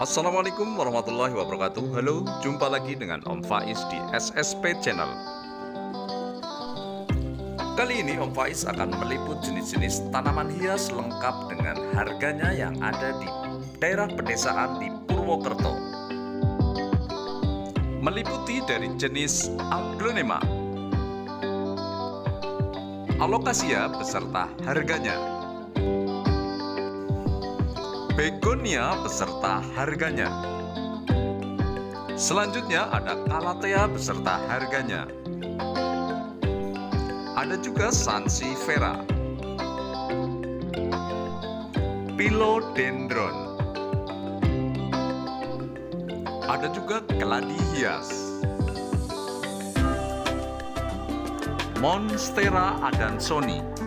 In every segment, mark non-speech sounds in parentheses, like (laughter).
Assalamualaikum warahmatullahi wabarakatuh Halo, jumpa lagi dengan Om Faiz di SSP Channel Kali ini Om Faiz akan meliput jenis-jenis tanaman hias lengkap dengan harganya yang ada di daerah pedesaan di Purwokerto Meliputi dari jenis aglonema Alokasia beserta harganya begonia beserta harganya. Selanjutnya ada kalatea beserta harganya. Ada juga sansifera. Pilodendron. Ada juga keladi hias. Monstera adansoni.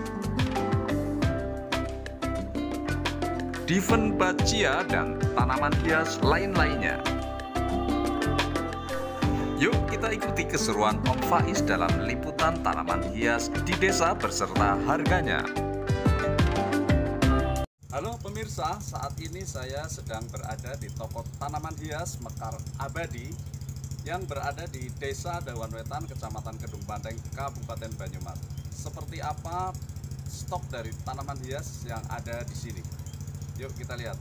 Bacia dan tanaman hias lain-lainnya. Yuk kita ikuti keseruan Om Faiz dalam liputan tanaman hias di desa berserta harganya. Halo pemirsa, saat ini saya sedang berada di toko tanaman hias Mekar Abadi yang berada di Desa Dawan Wetan, Kecamatan Kedung Banteng, Kabupaten Banyumas. Seperti apa stok dari tanaman hias yang ada di sini? Yuk kita lihat.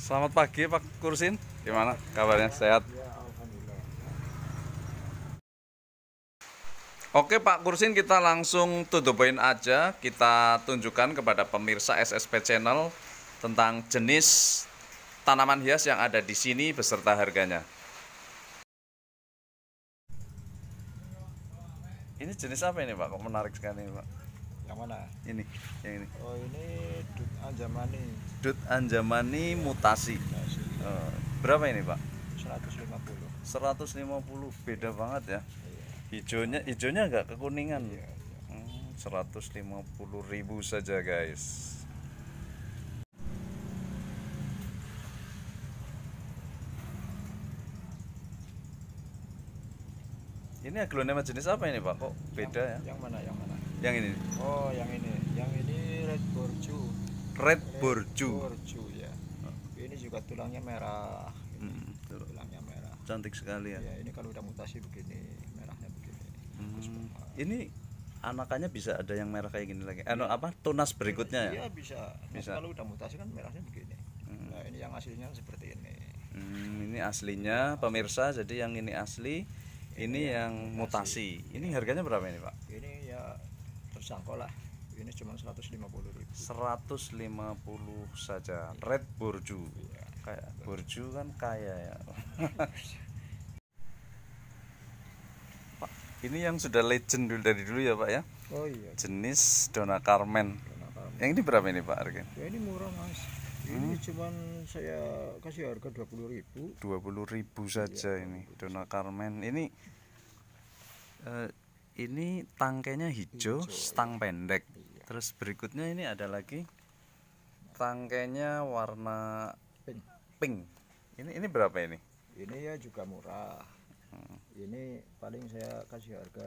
Selamat pagi Pak Kursin. Gimana kabarnya? Sehat? Ya, Oke Pak Kursin kita langsung to the point aja. Kita tunjukkan kepada pemirsa SSP Channel tentang jenis tanaman hias yang ada di sini beserta harganya. Ini jenis apa ini Pak? Kok menarik sekali Pak? Yang mana? Ini, yang ini. Oh ini Dut Anjamani. Dut Anjamani ya, mutasi. mutasi. Oh, berapa ini Pak? 150. 150 beda banget ya. Iya. Hijaunya, Hijaunya hijaunya enggak kekuningan. Iya, iya. Hmm, 150.000 ribu saja guys. Ini aglonema jenis apa ini Pak? Kok beda yang, ya? Yang mana? Yang mana? Yang ini. Oh, yang ini. Yang ini red borju. Red, red borju. Borju ya. Oh. Ini juga tulangnya merah. Hmm, tulangnya merah. Cantik sekali ya. ya. ini kalau udah mutasi begini, merahnya begini. Hmm. Terus, ini anakannya bisa ada yang merah kayak gini lagi. Eh, apa? Tunas berikutnya ya? Iya, bisa. Nah, bisa. Kalau udah mutasi kan merahnya begini. Hmm. Nah, ini yang aslinya seperti ini. Hmm, ini aslinya pemirsa, jadi yang ini asli ini iya, yang mutasi. mutasi. Ini harganya berapa ini, Pak? Ini ya terjangkau lah. Ini cuma 150 ribu. 150 saja. Ya. Red borju. Ya. Kayak borju kan kaya ya. (laughs) Pak, ini yang sudah legend dulu dari dulu ya, Pak ya? Oh iya. Jenis Dona Carmen. Dona Carmen. Yang ini berapa ini, Pak? Harganya? Ya ini murah, Mas ini cuman saya kasih harga dua puluh ribu dua puluh ribu saja ya, ini Dona Carmen ini uh, ini tangkainya hijau, hijau stang pendek iya. terus berikutnya ini ada lagi tangkainya warna pink. pink ini ini berapa ini ini ya juga murah hmm. ini paling saya kasih harga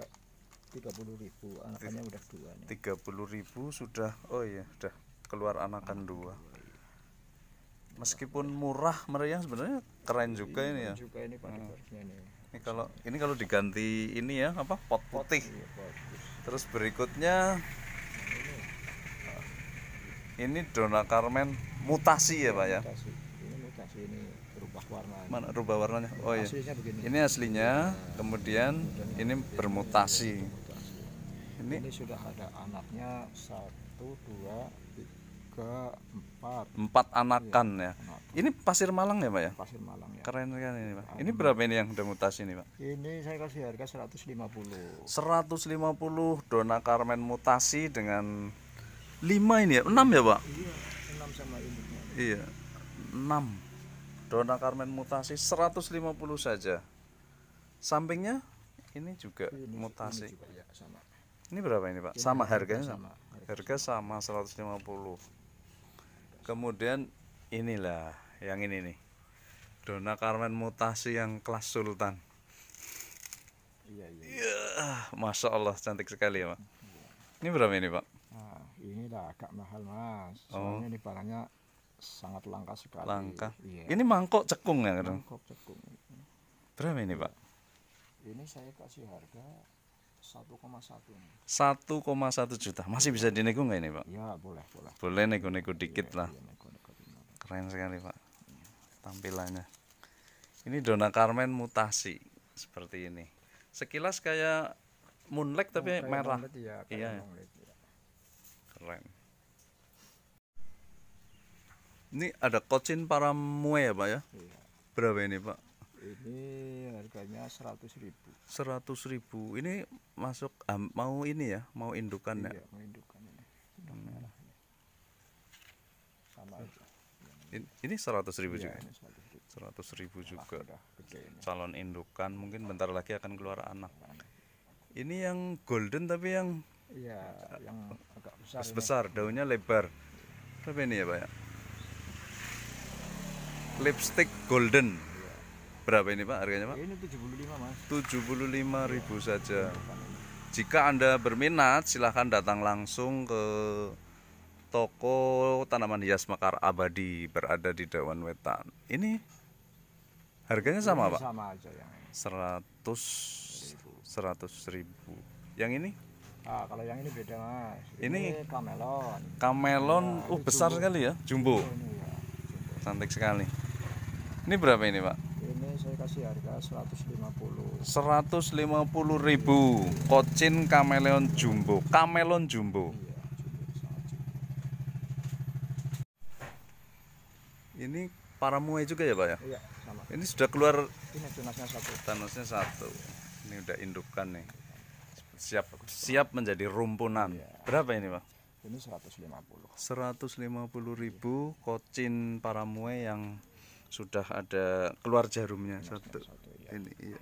tiga puluh ribu anakannya udah dua tiga puluh ribu sudah oh iya udah keluar anakan dua meskipun murah meriah sebenarnya keren juga ini, iya, ini ya juga ini hmm. ini kalau ini kalau diganti ini ya apa pot putih iya, terus berikutnya nah, ini, Dona Carmen mutasi ya, pak ya iya, mutasi. ini mutasi ini berubah warnanya mana berubah warnanya oh iya ini aslinya ya, kemudian ya, ini bermutasi ini, ini sudah ada anaknya satu dua keempat empat anakan ya, ya anakan. ini pasir malang ya pak ya pasir malang ya keren kan ini pak ini berapa ini yang udah mutasi ini pak ini saya kasih harga seratus seratus lima puluh lima puluh dona karmen mutasi dengan lima ini ya 6 ya pak iya 6 sama ini iya enam dona karmen mutasi seratus lima puluh saja sampingnya ini juga ini, mutasi ini, juga, ya, sama. ini berapa ini pak ini sama harganya sama harga sama seratus lima puluh kemudian inilah yang ini nih Dona Carmen mutasi yang kelas Sultan iya iya yeah, Masya Allah cantik sekali ya Pak iya. ini berapa ini Pak? Nah, ini dah agak mahal mas oh. soalnya oh. ini barangnya sangat langka sekali langka iya. ini mangkok cekung ya kan? mangkok cekung berapa ini Pak? ini saya kasih harga satu koma satu juta. Masih bisa dinego nggak ini, Pak? Ya, boleh, boleh. Boleh nego-nego dikit ya, lah. Ya, nego -nego. Keren sekali, Pak. Tampilannya. Ini Dona Carmen mutasi seperti ini. Sekilas kayak moonlight tapi oh, merah. Moonlight, ya, iya. Moonlight, ya. Keren. Ini ada kocin mue ya, Pak ya? Iya. Berapa ini, Pak? Ini harganya seratus ribu. Seratus ribu. Ini masuk ah, mau ini ya, mau indukan ya? iya, ya? Mau indukan ini. hmm. Sama aja. Ini seratus ribu iya, juga. Seratus ribu juga. Calon indukan mungkin bentar lagi akan keluar anak. Ini yang golden tapi yang Iya, yang agak besar. Besar, besar daunnya lebar. Apa ini ya, Pak? Ya? Lipstick golden. Berapa ini Pak harganya Pak? Ini 75 Mas. 75 ribu ya, saja. Jika Anda berminat silahkan datang langsung ke toko tanaman hias Mekar Abadi berada di Dewan Wetan. Ini harganya sama Pak? Sama aja yang ini. 100 100 ribu. Yang ini? Ah, kalau yang ini beda Mas. Ini, ini kamelon. Kamelon, oh besar jumbo. sekali ya. Iya, jumbo. Cantik sekali. Ini berapa ini Pak? ini saya kasih harga 150 150 ribu iya. kocin kameleon jumbo kamelon jumbo, iya, ini para muai juga ya pak ya iya, sama. ini sudah keluar ini tunasnya satu tunasnya satu ini udah indukan nih siap siap menjadi rumpunan iya. berapa ini pak ini 150 150 ribu kocin paramue yang sudah ada keluar jarumnya ini iya, satu, satu ya. ini iya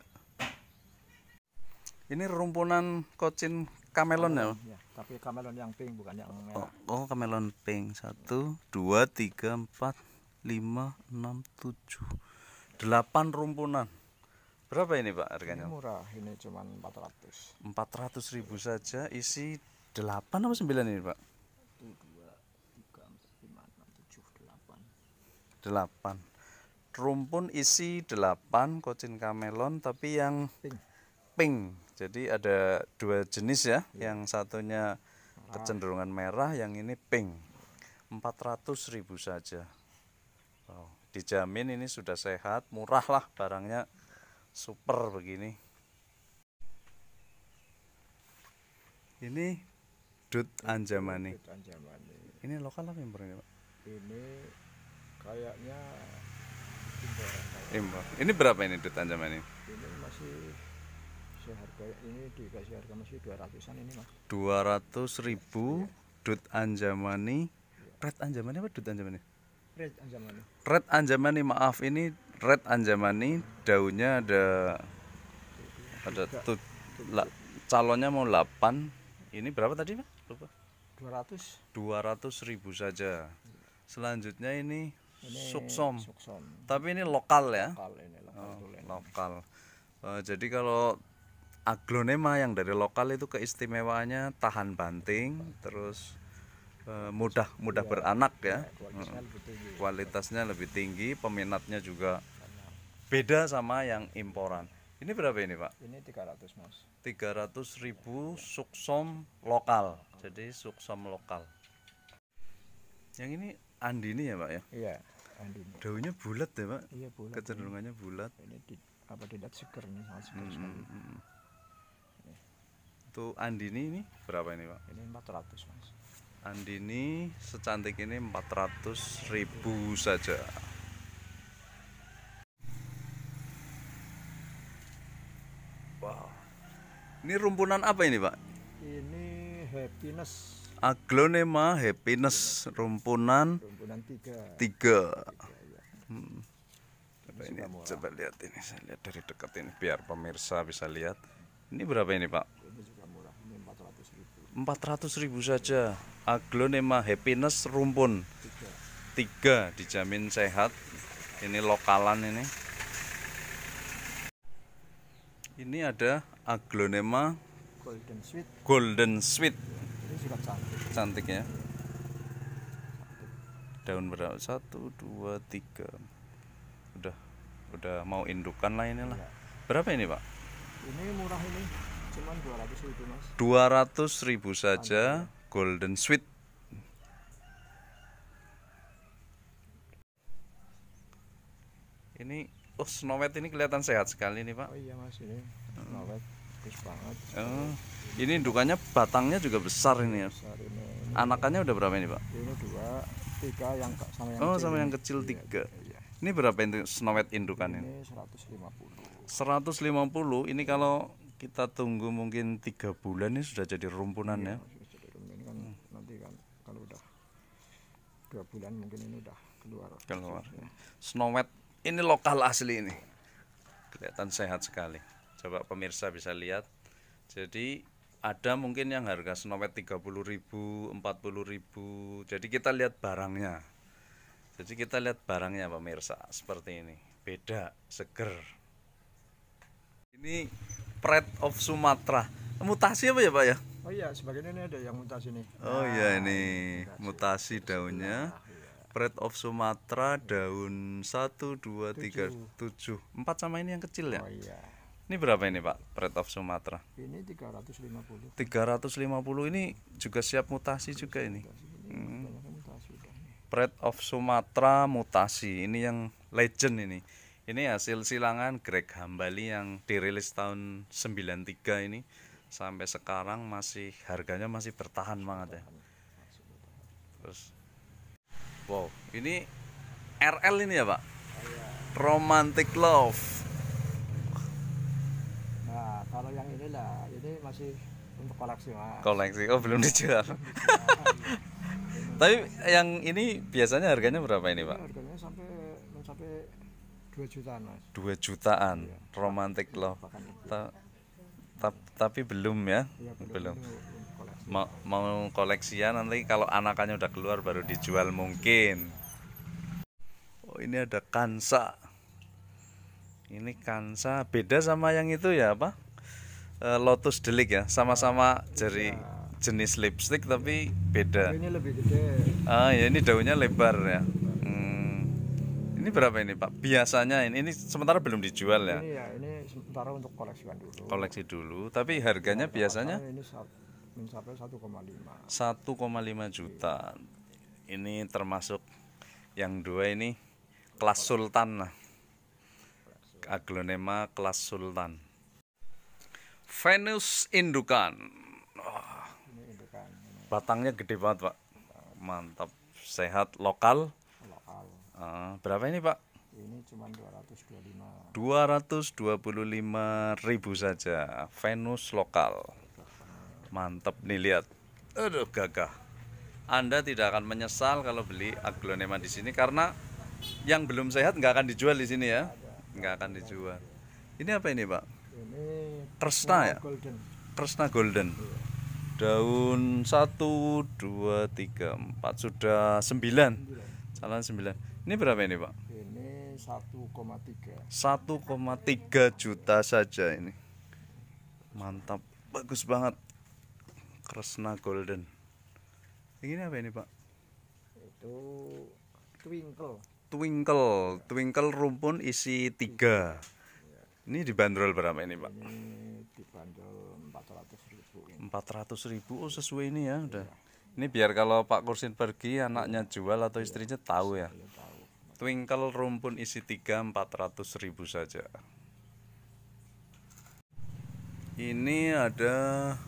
ini rumpunan kocin kamelon ya? Iya, tapi kamelon yang pink bukan yang merah oh, oh kamelon pink satu dua tiga empat lima enam tujuh delapan rumpunan berapa ini pak harganya ini murah ini cuma empat ratus empat ratus ribu saja isi delapan apa sembilan ini pak delapan rumpun isi 8 kocin kamelon tapi yang pink. pink. Jadi ada dua jenis ya, iya. yang satunya kecenderungan merah, yang ini pink. 400.000 saja. Wow, dijamin ini sudah sehat, murah lah barangnya super begini. Ini dut anjamani. Ini lokal apa yang ini, Pak? Ini kayaknya Impor. Ini berapa ini duit ancaman ini? Ini masih seharga ini dikasih harga masih 200-an ini, Mas. 200 ribu iya. duit dut ini. Ya. Red anjamani apa dut ini? Red ini. Red ini maaf ini red ini daunnya ada ada tut, la, calonnya mau 8 ini berapa tadi Pak? lupa 200 200 ribu saja iya. selanjutnya ini ini suksom. suksom. Tapi ini lokal ya. Lokal ini lokal. Oh, lokal. Uh, jadi kalau aglonema yang dari lokal itu keistimewaannya tahan banting, banting. terus uh, mudah mudah iya. beranak ya. ya kualitasnya, uh, lebih tinggi. kualitasnya lebih tinggi, peminatnya juga beda sama yang imporan. Ini berapa ini, Pak? Ini 300, Mas. 300 ribu suksom lokal. Jadi suksom lokal. Yang ini Andini ya, Pak ya? Iya. Bandung. Daunnya bulat ya pak? Iya bulat. Kecenderungannya ini. bulat. Ini di, apa dilihat seger nih sangat seger hmm, sekali. Hmm. Tuh andini ini berapa ini pak? Ini 400 mas. Andini secantik ini 400 ribu saja. Wow. Ini rumpunan apa ini pak? Ini happiness aglonema happiness rumpunan, rumpunan tiga, hmm. Coba, ini, coba lihat ini saya lihat dari dekat ini biar pemirsa bisa lihat ini berapa ini pak Empat ratus ribu saja aglonema happiness rumpun tiga dijamin sehat ini lokalan ini ini ada aglonema golden sweet golden sweet cantik cantik ya daun berapa satu dua tiga udah udah mau indukan lah inilah ya. berapa ini pak ini murah ini cuma dua ratus ribu mas dua ratus ribu saja Anjir. Ya. golden sweet ini oh snowet ini kelihatan sehat sekali nih pak oh iya mas ini hmm. snowet bagus banget oh. ini indukannya batangnya juga besar ini ya besar ini, ini. anakannya udah berapa ini pak ini dua tiga yang sama yang oh kecil sama yang kecil ini. Iya, tiga iya, iya, ini berapa ini snowet indukan ini, ini 150 150 ini kalau kita tunggu mungkin tiga bulan ini sudah jadi rumpunan iya, ya Ini kan nanti kan kalau udah dua bulan mungkin ini udah keluar keluar ya. snowet ini lokal asli ini kelihatan sehat sekali coba pemirsa bisa lihat jadi ada mungkin yang harga senomet 30.000 40.000 jadi kita lihat barangnya jadi kita lihat barangnya pemirsa seperti ini beda seger ini Pret of Sumatera mutasi apa ya pak ya Oh iya sebagian ini ada yang mutasi nih Oh iya nah, ini mutasi, mutasi daunnya nah, iya. Pret of Sumatera daun 1, 2, 3, 7 4 sama ini yang kecil ya Oh iya ini berapa ini Pak Pret of Sumatera? Ini 350. 350 ini juga siap mutasi juga ini. mutasi hmm. of Sumatera mutasi ini yang legend ini. Ini hasil silangan Greg Hambali yang dirilis tahun 93 ini sampai sekarang masih harganya masih bertahan banget ya. Terus wow, ini RL ini ya, Pak? Iya. Romantic Love kalau yang ini lah ini masih untuk koleksi mas koleksi oh belum dijual iya. (laughs) tapi yang ini biasanya harganya berapa ini, pak harganya sampai mencapai dua jutaan mas dua jutaan iya. romantik iya, loh Ta ta tapi belum ya, ya belum, belum. Mau, mau koleksian nanti kalau anakannya udah keluar baru dijual mungkin oh ini ada kansa ini kansa beda sama yang itu ya apa Eh, lotus Delik ya, sama-sama jari iya. jenis lipstick tapi beda. Daunnya lebih gede. Ah ya ini daunnya lebar ya. Hmm. Ini berapa ini Pak? Biasanya ini, ini sementara belum dijual ya. Ini ya, ini sementara untuk koleksi dulu. Koleksi dulu, tapi harganya nah, biasanya? Ini mencapai 1,5. 1,5 iya. juta. Ini termasuk yang dua ini kelas Sultan lah. Aglonema kelas Sultan. Venus indukan. Batangnya gede banget pak, mantap, sehat, lokal. Lokal. Uh, berapa ini pak? Ini cuma 225. 225 ribu saja, Venus lokal. Mantap nih lihat, aduh gagah. Anda tidak akan menyesal kalau beli aglonema di sini karena yang belum sehat nggak akan dijual di sini ya, nggak akan dijual. Ini apa ini pak? Kresna ya? Golden. Kresna Golden. Iya. Daun 1 2 3 4 sudah 9. Calon 9. Ini berapa ini, Pak? Ini 1,3. 1,3 juta saja ini. Mantap. Bagus banget. Kresna Golden. Ini apa ini, Pak? Itu twinkle. Twinkle, twinkle rumpun isi 3. 3. Ini dibanderol berapa ini, Pak? Ini dibanderol 400 ribu. Empat ratus ribu, oh sesuai ini ya, udah. Iya. Ini biar kalau Pak Kursin pergi, anaknya jual atau iya. istrinya ya? iya. tahu ya. tahu. Twinkle rumpun isi tiga empat ratus ribu saja. Ini ada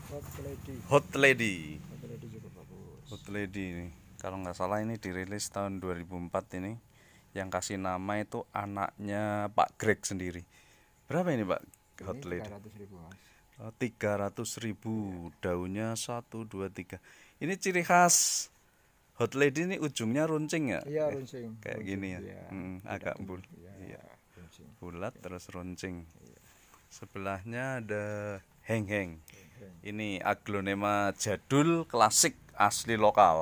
Hot Lady. Hot Lady. Hot Hot Lady ini. Kalau nggak salah ini dirilis tahun 2004 ini. Yang kasih nama itu anaknya Pak Greg sendiri. Berapa ini Pak hot lady? 300 ribu mas. Oh, 300 ribu ya. daunnya 1, 2, 3 Ini ciri khas hot lady ini ujungnya runcing ya? Iya eh, runcing. Kayak runcing, gini ya, ya. Hmm, agak bul ya, iya. runcing. bulat ya. terus runcing. Ya. Sebelahnya ada heng-heng. Ini aglonema jadul klasik asli lokal.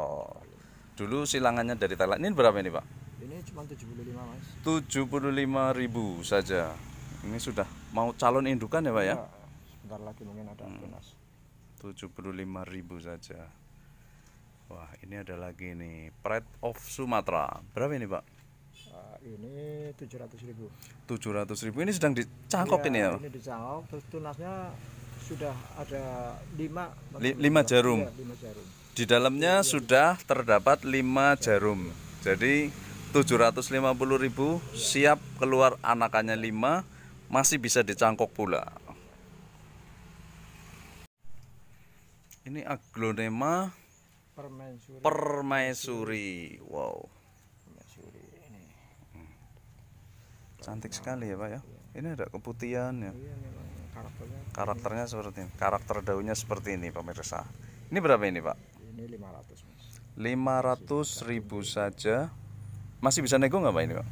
Dulu silangannya dari Thailand. Ini berapa ini, Pak? Ini cuma 75, Mas. 75 ribu saja. Ini sudah mau calon indukan ya, Pak ya? ya sebentar lagi mungkin ada hmm. tunas. 75.000 saja. Wah, ini ada lagi nih, Pride of Sumatera. Berapa ini, Pak? ini 700.000. 700.000. Ini sedang dicangkok ya, ini ya? Ini dicangkok, terus tunasnya sudah ada 5 5 jarum. Ya, 5 jarum. Di dalamnya ya, sudah ya. terdapat 5 iya. jarum. Jadi 750.000 iya. siap keluar anakannya 5 masih bisa dicangkok pula ini aglonema permaisuri, permaisuri. wow permaisuri cantik sekali ya pak ya ini ada keputihan ya karakternya, seperti ini karakter daunnya seperti ini pemirsa ini berapa ini pak ini 500 500.000 ribu saja masih bisa nego nggak pak ini pak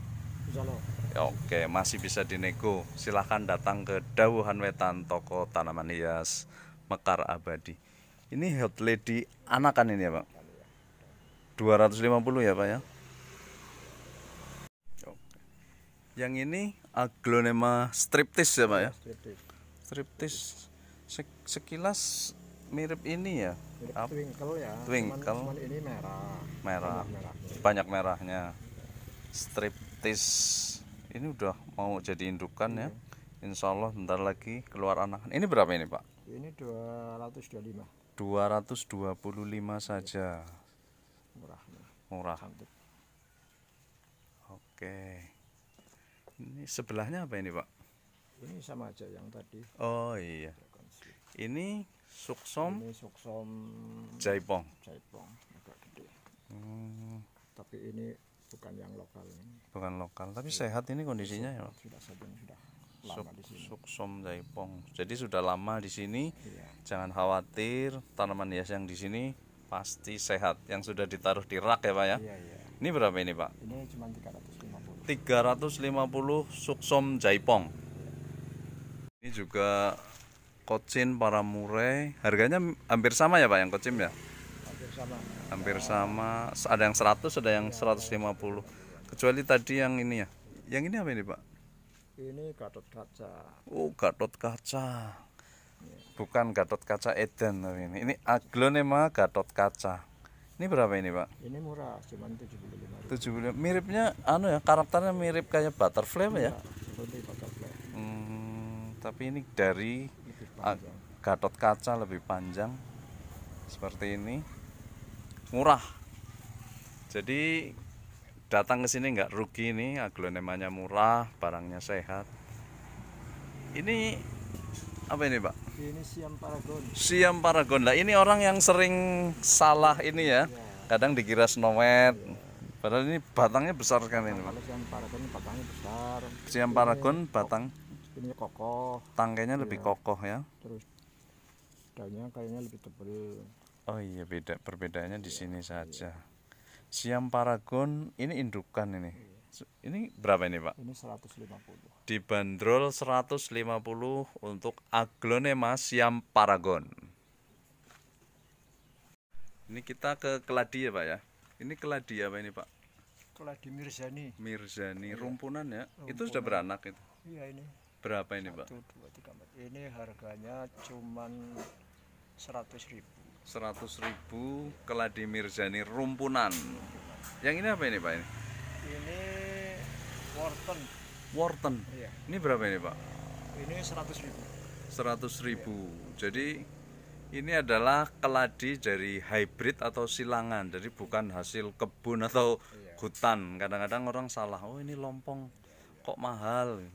bisa loh Oke, masih bisa dinego. Silahkan datang ke Dawuhan Wetan Toko Tanaman Hias Mekar Abadi. Ini hot lady anakan ini ya, Pak. 250 ya, Pak ya. Yang ini aglonema striptis ya, Pak ya. ya striptis Striptis. sekilas mirip ini ya. Mirip twinkle ya. Twinkle. Cuman, cuman ini merah. Merah. merah. Banyak merahnya. Striptis ini udah mau jadi indukan ya iya. Insya Allah bentar lagi keluar anak-anak. ini berapa ini Pak ini 225 225 saja murah murah oke ini sebelahnya apa ini Pak ini sama aja yang tadi oh iya ini suksom ini suksom jaipong jaipong agak gede hmm. tapi ini bukan yang lokal bukan lokal tapi iya. sehat ini kondisinya ya sudah sudah, sudah lama di sini. Suksom Jaipong. Jadi sudah lama di sini. Iya. Jangan khawatir, tanaman hias yang di sini pasti sehat. Yang sudah ditaruh di rak ya, Pak ya. Iya, iya. Ini berapa ini, Pak? Ini cuma 350. 350 Suksom Jaipong. Iya. Ini juga kocin para murai. Harganya hampir sama ya, Pak, yang Kocin ya? Hampir sama. Ada yang 100, ada yang 150. Kecuali tadi yang ini ya. Yang ini apa ini, Pak? Ini Gatot Kaca. Oh, Gatot Kaca. Bukan Gatot Kaca Eden tapi ini. Ini Aglonema Gatot Kaca. Ini berapa ini, Pak? Ini murah, cuma 75. 75. Miripnya anu ya, karakternya mirip kayak butterfly ya? ya? butterfly. Hmm, tapi ini dari Gatot Kaca lebih panjang seperti ini murah jadi datang ke sini nggak rugi ini aglonemanya murah barangnya sehat ini apa ini pak ini siam paragon siam paragon lah ini orang yang sering salah ini ya, iya. kadang dikira snowet padahal ini batangnya besar kan ini pak siam paragon batangnya besar siam paragon batang ini kokoh tangkainya lebih iya. kokoh ya terus daunnya kayaknya lebih tebal oh iya beda perbedaannya di sini saja siam paragon ini indukan ini iya. ini berapa ini pak ini 150 dibanderol 150 untuk aglonema siam paragon ini kita ke keladi ya pak ya ini keladi apa ini pak keladi mirzani mirzani iya. rumpunan ya rumpunan. itu sudah beranak itu iya ini berapa ini Satu, pak dua, tiga, empat. ini harganya cuman seratus ribu 100.000 keladi mirzani rumpunan yang ini apa ini pak ini ini Wharton Wharton iya. ini berapa ini pak ini 100.000 100.000 iya. jadi ini adalah keladi dari hybrid atau silangan jadi bukan hasil kebun atau iya. hutan kadang-kadang orang salah oh ini lompong kok mahal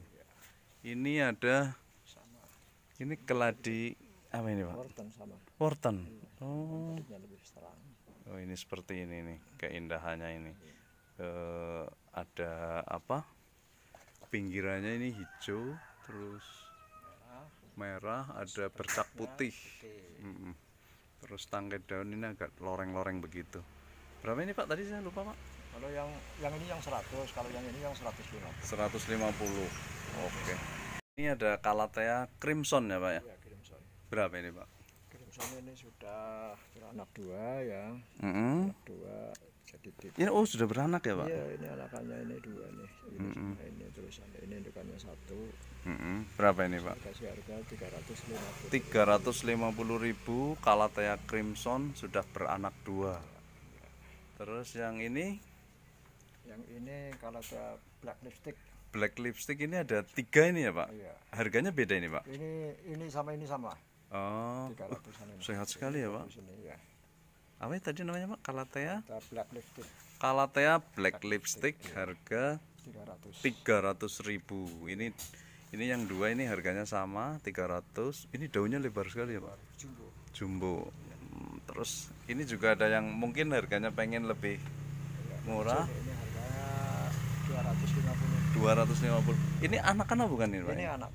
ini ada ini keladi apa ini pak Worton sama hmm. oh lebih terang oh ini seperti ini nih keindahannya ini iya. Uh, ada apa pinggirannya ini hijau terus merah, ada bercak putih, putih. Mm -mm. terus tangkai daun ini agak loreng-loreng begitu berapa ini pak tadi saya lupa pak kalau yang yang ini yang 100 kalau yang ini yang 150 150 oke okay. ini ada kalatea crimson ya pak ya, ya berapa ini pak? Kerusakan ini sudah beranak dua ya. Mm -hmm. dua jadi tiga. Ini oh sudah beranak ya pak? Iya ini anakannya ini dua nih. Ini, mm -hmm. ini terus ada ini indukannya satu. Mm -hmm. Berapa ini pak? Kasih harga tiga ratus lima puluh. Tiga ratus lima puluh ribu Kalatea Crimson sudah beranak dua. Iya. Terus yang ini? Yang ini Kalatea Black Lipstick black lipstick ini ada tiga ini ya pak iya. harganya beda ini pak ini ini sama ini sama Oh, sehat sekali ya pak. Iya. Apa tadi namanya pak? Kalatea? Black lipstick. Kalatea black, lipstick, iya. harga tiga ratus ribu. Ini ini yang dua ini harganya sama 300 ini daunnya lebar sekali ya pak jumbo jumbo hmm, terus ini juga ada yang mungkin harganya pengen lebih iya. murah ini harganya 250 250 ini anak kan bukan ini pak ini anak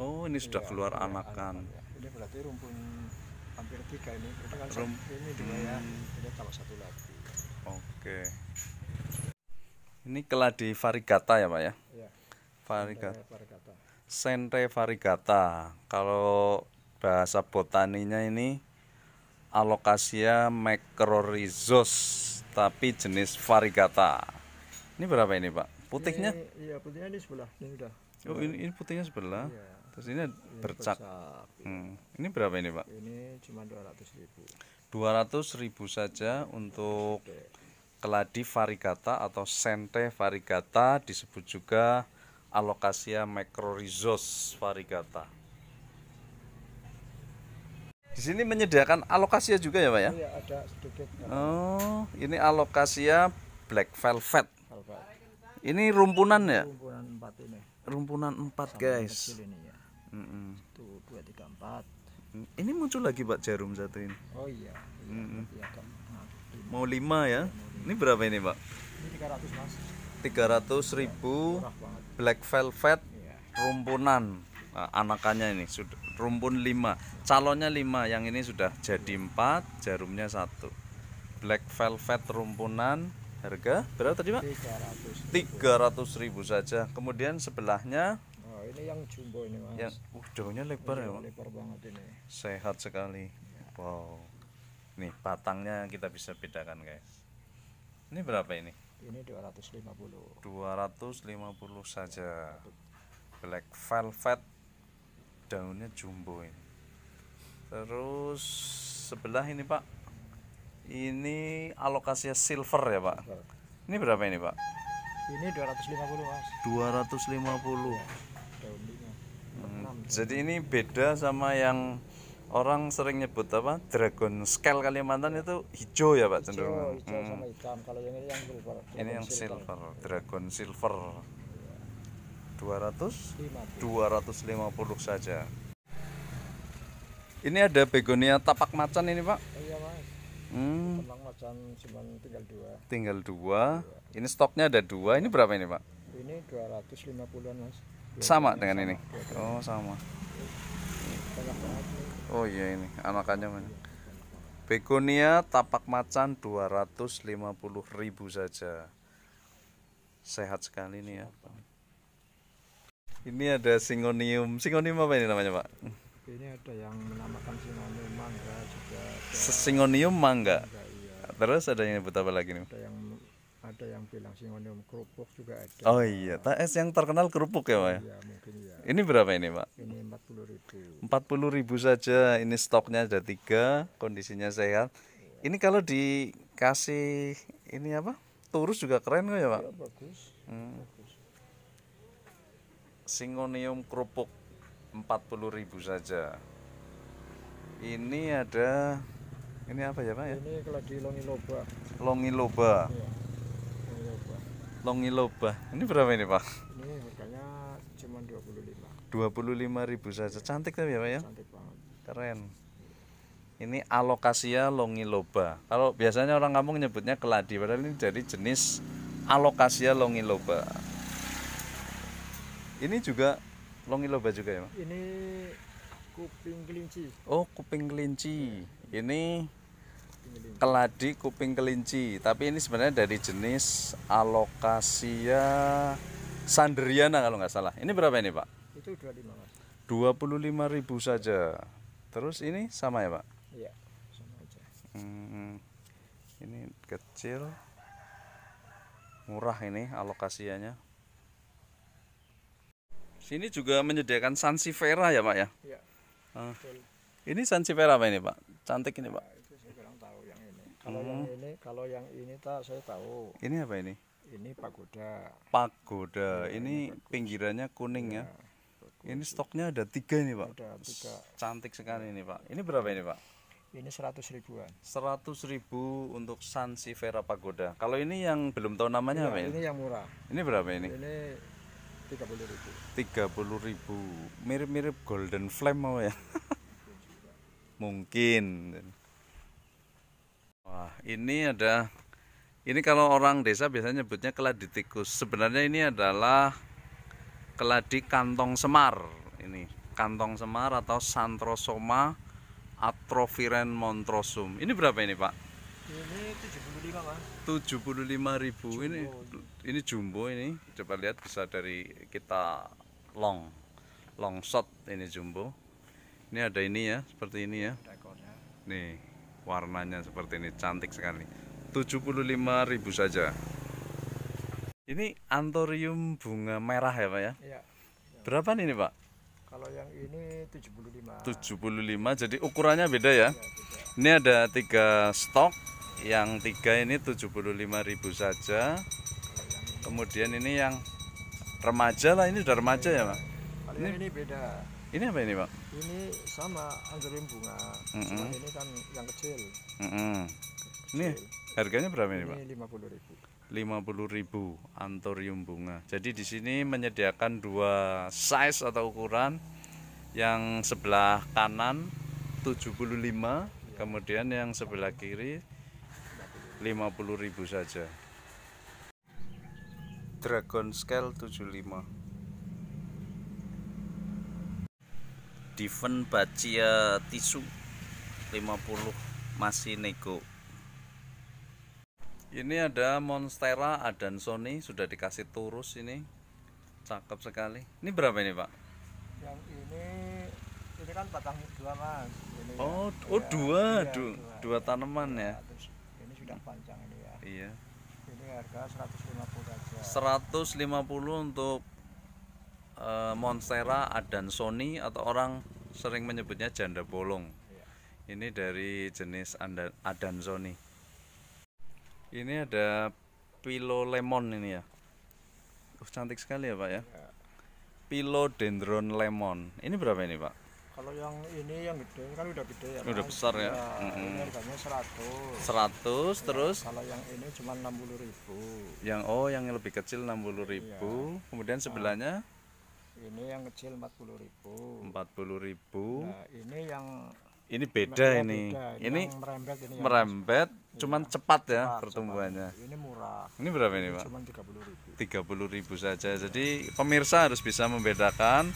oh ini sudah keluar anakan ini berarti rumpun hampir tiga ini itu kan Rum ini dua ya ini kalau satu lagi oke ini keladi varigata ya pak ya, ya. varigata sente varigata kalau bahasa botaninya ini alokasia macrorhizos tapi jenis varigata ini berapa ini pak putihnya iya putihnya ini sebelah ini udah oh ini, ini putihnya sebelah iya. Terus ini, ini bercak. bercak iya. hmm. Ini berapa ini, Pak? Ini cuma 200.000. ribu saja untuk keladi varigata atau sente varigata disebut juga alokasia macrorhizos varigata. Di sini menyediakan alokasia juga ya, Pak ya? Iya, oh, ini alokasia black velvet. Ini rumpunan ya? Rumpunan empat ini. Rumpunan empat, guys. Ini, ya dua, tiga, empat. Mm. Ini muncul lagi Pak Jarum satu ini. Oh iya, iya, ya? iya. Mau lima ya? Ini berapa ini Pak? Ini ratus mas. tiga ratus ribu iya, black velvet ya. rumpunan nah, anakannya ini sudah rumpun lima calonnya lima yang ini sudah jadi empat jarumnya satu black velvet rumpunan harga berapa tadi pak tiga ratus ribu saja kemudian sebelahnya ini yang jumbo ini mas ya uh, daunnya lebar iya, ya, ya lebar banget ini sehat sekali ya. wow nih batangnya kita bisa bedakan guys ini berapa ini ini 250 250 saja iya, black velvet daunnya jumbo ini terus sebelah ini pak ini alokasinya silver ya pak silver. ini berapa ini pak ini 250 mas 250 ya jadi ini beda sama yang orang sering nyebut apa dragon scale Kalimantan itu hijau ya pak cenderung hijau, hijau hmm. sama hitam kalau yang ini yang silver ini yang silver, silver. dragon silver 200 250. puluh saja ini ada begonia tapak macan ini pak iya mas hmm. tapak macan cuma tinggal dua tinggal dua ini stoknya ada dua ini berapa ini pak ini dua ratus lima puluh mas sama dengan ini oh sama oh iya ini anakannya mana begonia tapak macan 250.000 saja sehat sekali ini ya ini ada singonium singonium apa ini namanya pak ini ada yang menamakan singonium mangga juga singonium mangga, iya. terus ada yang buta apa lagi nih ada yang ada yang bilang sinonim kerupuk juga ada. Oh iya, TS eh, yang terkenal kerupuk ya, Pak? Ya? Iya, mungkin ya. Ini berapa ini, Pak? Ini 40.000. 40.000 saja. Ini stoknya ada tiga, kondisinya sehat. Iya. Ini kalau dikasih ini apa? Turus juga keren kok ya, Pak? Iya, bagus. Hmm. Singonium kerupuk 40.000 saja. Ini ada ini apa ya, Pak ya? Ini keladi longiloba. Longiloba. Iya longi loba ini berapa ini pak ini harganya cuma 25 25 ribu saja cantik tapi ya pak ya cantik banget keren ini alokasia longi loba. kalau biasanya orang kampung nyebutnya keladi padahal ini dari jenis alokasia longi loba. ini juga longi loba juga ya pak ini kuping kelinci oh kuping kelinci ini keladi kuping kelinci tapi ini sebenarnya dari jenis alokasia sandriana kalau nggak salah ini berapa ini pak itu 25 mas 25 ribu saja terus ini sama ya pak iya sama aja hmm, ini kecil murah ini alokasianya. sini juga menyediakan sansifera ya pak ya, ya. ini sansifera apa ini pak cantik ini pak kalau hmm. yang ini, kalau yang ini tak saya tahu. Ini apa ini? Ini pagoda. Pagoda. Ya, ini, ini pinggirannya kuning ya. ya. Ini stoknya ada tiga ini pak. Ada tiga. Cantik sekali ini pak. Ini berapa ini pak? Ini seratus ribuan. Seratus ribu untuk Sansevieria Pagoda. Kalau ini yang belum tahu namanya ya, apa ini? Ini yang murah. Ini berapa ini? Ini tiga puluh ribu. Tiga puluh ribu. Mirip-mirip Golden Flame mau ya? (laughs) Mungkin. Wah, ini ada ini kalau orang desa biasanya nyebutnya keladi tikus. Sebenarnya ini adalah keladi kantong semar. Ini kantong semar atau Santrosoma atrophiren montrosum. Ini berapa ini, Pak? Ini 75, Pak. 75 ribu. Ini ini jumbo ini. Coba lihat bisa dari kita long long shot ini jumbo. Ini ada ini ya, seperti ini ya. Nih warnanya seperti ini cantik sekali 75.000 saja ini antorium bunga merah ya Pak ya, ya, ya. berapa nih Pak kalau yang ini 75 75 jadi ukurannya beda ya, ya beda. ini ada tiga stok yang tiga ini 75.000 saja kemudian ini yang remaja lah ini udah remaja ya, ya Pak ini, ini beda ini apa ini pak? Ini sama anggrek bunga, mm -hmm. cuma ini kan yang kecil. Mm -hmm. Ini harganya berapa ini, ini pak? Lima puluh ribu. Lima puluh ribu antorium bunga. Jadi di sini menyediakan dua size atau ukuran, yang sebelah kanan 75, ya. kemudian yang sebelah kiri 50.000 saja. Dragon Scale 75. Diven Bacia Tisu 50 masih nego ini ada Monstera Sony sudah dikasih turus ini cakep sekali ini berapa ini pak? yang ini ini kan batang dua mas ini oh, ya, oh, oh iya, dua, ya, dua, dua, dua tanaman ya, ya. ini sudah panjang ini ya iya ini harga 150 aja 150 untuk Monstera, eh, monstera adansoni atau orang sering menyebutnya janda bolong. Iya. Ini dari jenis adansoni. Ini ada pilo lemon ini ya. Uh, cantik sekali ya pak ya. Iya. pilo dendron lemon. Ini berapa ini pak? Kalau yang ini yang gede kan udah gede ya. Udah besar ya. ya mm -hmm. Ini harganya seratus seratus iya, terus kalau yang ini cuma 60.000. Yang oh yang lebih kecil 60.000. Iya. Kemudian sebelahnya nah. Ini yang kecil 40.000. 40.000. Nah, ini yang ini beda nah, ini. Beda. Ini, ini merembet ini merembet yang... cuman ya. cepat ya cepat, pertumbuhannya. Cepat. Ini murah. Ini berapa ini, ini Pak? Cuman 30.000. 30.000 saja. Ya. Jadi pemirsa harus bisa membedakan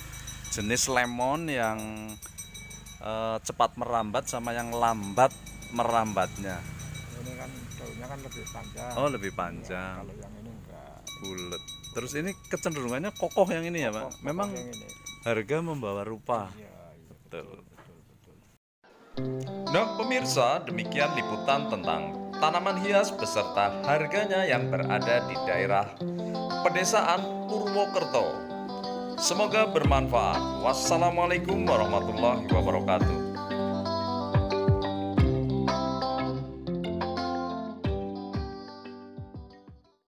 jenis lemon yang uh, cepat merambat sama yang lambat merambatnya. Ini kan daunnya kan lebih panjang. Oh, lebih panjang. Ya, kalau yang ini enggak bulat. Terus ini kecenderungannya kokoh yang ini kokoh, ya, Pak. Memang harga membawa rupa. Ya, ya, betul. Nah, pemirsa, demikian liputan tentang tanaman hias beserta harganya yang berada di daerah pedesaan Purwokerto. Semoga bermanfaat. Wassalamualaikum warahmatullahi wabarakatuh.